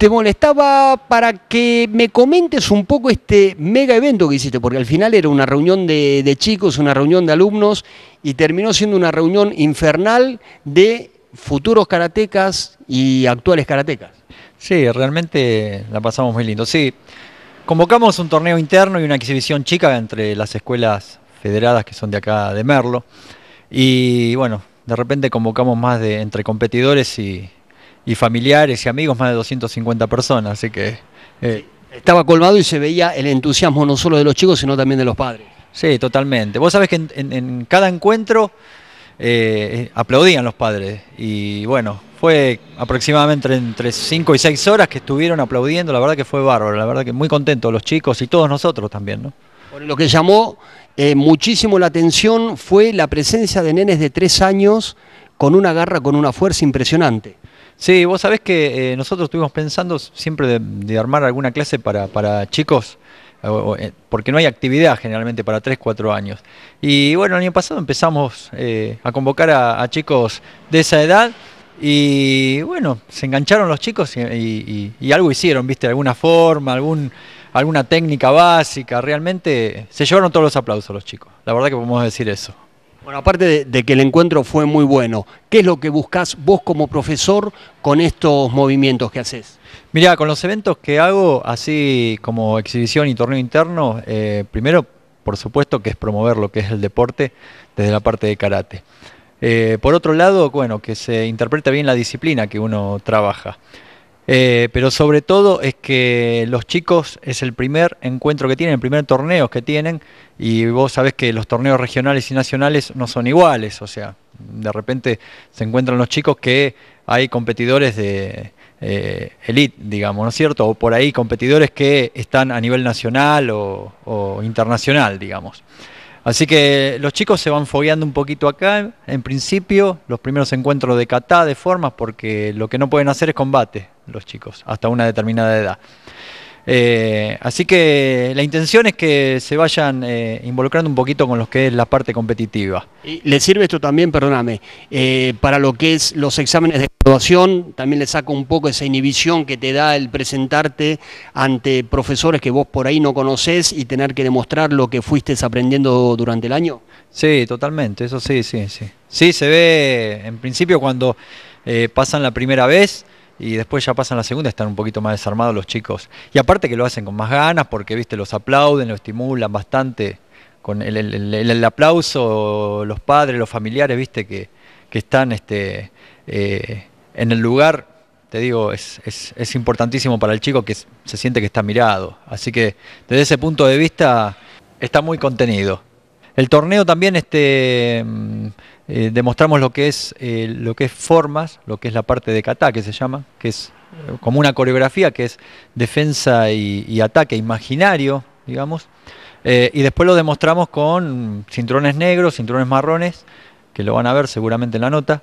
te molestaba para que me comentes un poco este mega evento que hiciste, porque al final era una reunión de, chicos, una reunión de alumnos, y terminó siendo una reunión infernal de futuros karatecas y actuales karatecas. Sí, realmente la pasamos muy lindo. Sí, convocamos un torneo interno y una exhibición chica entre las escuelas federadas que son de acá de Merlo. Y bueno, de repente convocamos más de entre competidores y, y familiares y amigos, más de 250 personas, así que... Eh, Estaba colmado y se veía el entusiasmo no solo de los chicos, sino también de los padres. Sí, totalmente. Vos sabés que en, cada encuentro eh, aplaudían los padres y bueno, fue aproximadamente entre 5 y 6 horas que estuvieron aplaudiendo, la verdad que fue bárbaro, la verdad que muy contentos los chicos y todos nosotros también, ¿no? Lo que llamó eh, muchísimo la atención fue la presencia de nenes de 3 años con una garra, con una fuerza impresionante. Sí, vos sabés que eh, nosotros estuvimos pensando siempre de, armar alguna clase para, para chicos, eh, porque no hay actividad generalmente para 3, 4 años. Y bueno, el año pasado empezamos eh, a convocar a, chicos de esa edad y bueno, se engancharon los chicos y, algo hicieron, viste, alguna forma, algún alguna técnica básica, realmente se llevaron todos los aplausos los chicos, la verdad que podemos decir eso. Bueno, aparte de, que el encuentro fue muy bueno, ¿qué es lo que buscás vos como profesor con estos movimientos que haces? Mirá, con los eventos que hago, así como exhibición y torneo interno, eh, primero, por supuesto, que es promover lo que es el deporte desde la parte de karate. Eh, por otro lado, bueno, que se interprete bien la disciplina que uno trabaja. Eh, pero sobre todo es que los chicos es el primer encuentro que tienen, el primer torneo que tienen, y vos sabés que los torneos regionales y nacionales no son iguales, o sea, de repente se encuentran los chicos que hay competidores de eh, elite, digamos, ¿no es cierto? O por ahí competidores que están a nivel nacional o internacional, digamos. Así que los chicos se van fogueando un poquito acá, en principio, los primeros encuentros de catá, de formas, porque lo que no pueden hacer es combate, los chicos, hasta una determinada edad. Eh, así que la intención es que se vayan eh, involucrando un poquito con lo que es la parte competitiva. Y ¿Le sirve esto también, perdóname, eh, para lo que es los exámenes de graduación? También le saca un poco esa inhibición que te da el presentarte ante profesores que vos por ahí no conocés y tener que demostrar lo que fuiste aprendiendo durante el año. Sí, totalmente, eso sí, sí, sí. Sí, se ve en principio cuando pasan la primera vez y después ya pasan la segunda, están un poquito más desarmados los chicos. Y aparte que lo hacen con más ganas porque, viste, los aplauden, lo estimulan bastante con el, aplauso, los padres, los familiares, viste, que, están este, eh, en el lugar, te digo, es, es importantísimo para el chico que se siente que está mirado. Así que desde ese punto de vista está muy contenido. El torneo también este, mm, eh, demostramos lo que, es, eh, lo que es formas, lo que es la parte de kata que se llama, que es eh, como una coreografía, que es defensa y, ataque imaginario, digamos. y después lo demostramos con cinturones negros, cinturones marrones, que lo van a ver seguramente en la nota,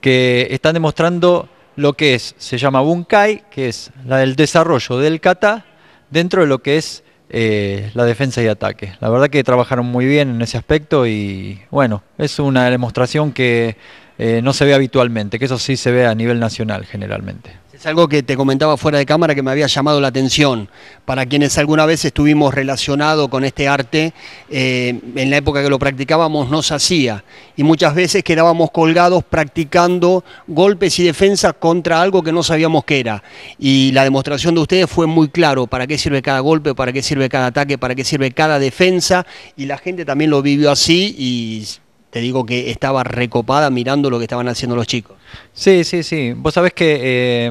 que están demostrando lo que es, se llama Bunkai, que es la del desarrollo del kata dentro de lo que es eh, la defensa y ataque. La verdad que trabajaron muy bien en ese aspecto y bueno, es una demostración que eh, no se ve habitualmente, que eso sí se ve a nivel nacional generalmente. Es algo que te comentaba fuera de cámara que me había llamado la atención. Para quienes alguna vez estuvimos relacionados con este arte, eh, en la época que lo practicábamos no se hacía. Y muchas veces quedábamos colgados practicando golpes y defensas contra algo que no sabíamos qué era. Y la demostración de ustedes fue muy claro para qué sirve cada golpe, para qué sirve cada ataque, para qué sirve cada defensa. Y la gente también lo vivió así y te digo que estaba recopada mirando lo que estaban haciendo los chicos. Sí, sí, sí. Vos sabés que eh,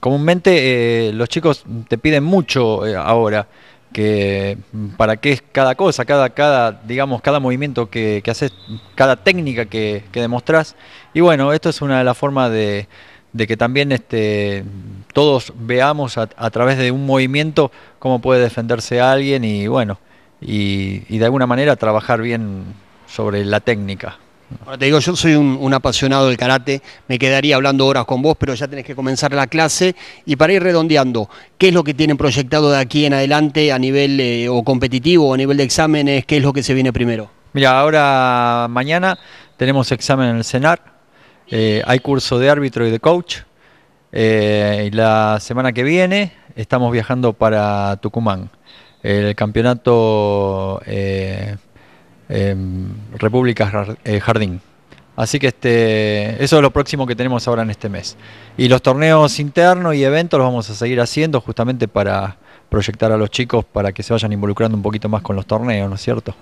comúnmente eh, los chicos te piden mucho eh, ahora que mm, para qué es cada cosa, cada, cada, digamos, cada movimiento que, haces, cada técnica que, que demostrás. Y bueno, esto es una de las formas de, que también este, todos veamos a, través de un movimiento cómo puede defenderse alguien y bueno, y de alguna manera trabajar bien sobre la técnica. Ahora te digo, yo soy un, apasionado del karate, me quedaría hablando horas con vos, pero ya tenés que comenzar la clase. Y para ir redondeando, ¿qué es lo que tienen proyectado de aquí en adelante a nivel eh, o competitivo o a nivel de exámenes? ¿Qué es lo que se viene primero? Mira, ahora mañana tenemos examen en el Senar, eh, hay curso de árbitro y de coach. Eh, y la semana que viene estamos viajando para Tucumán. El campeonato Em, República eh, Jardín. Así que este, eso es lo próximo que tenemos ahora en este mes. Y los torneos internos y eventos los vamos a seguir haciendo justamente para proyectar a los chicos para que se vayan involucrando un poquito más con los torneos, ¿no es cierto?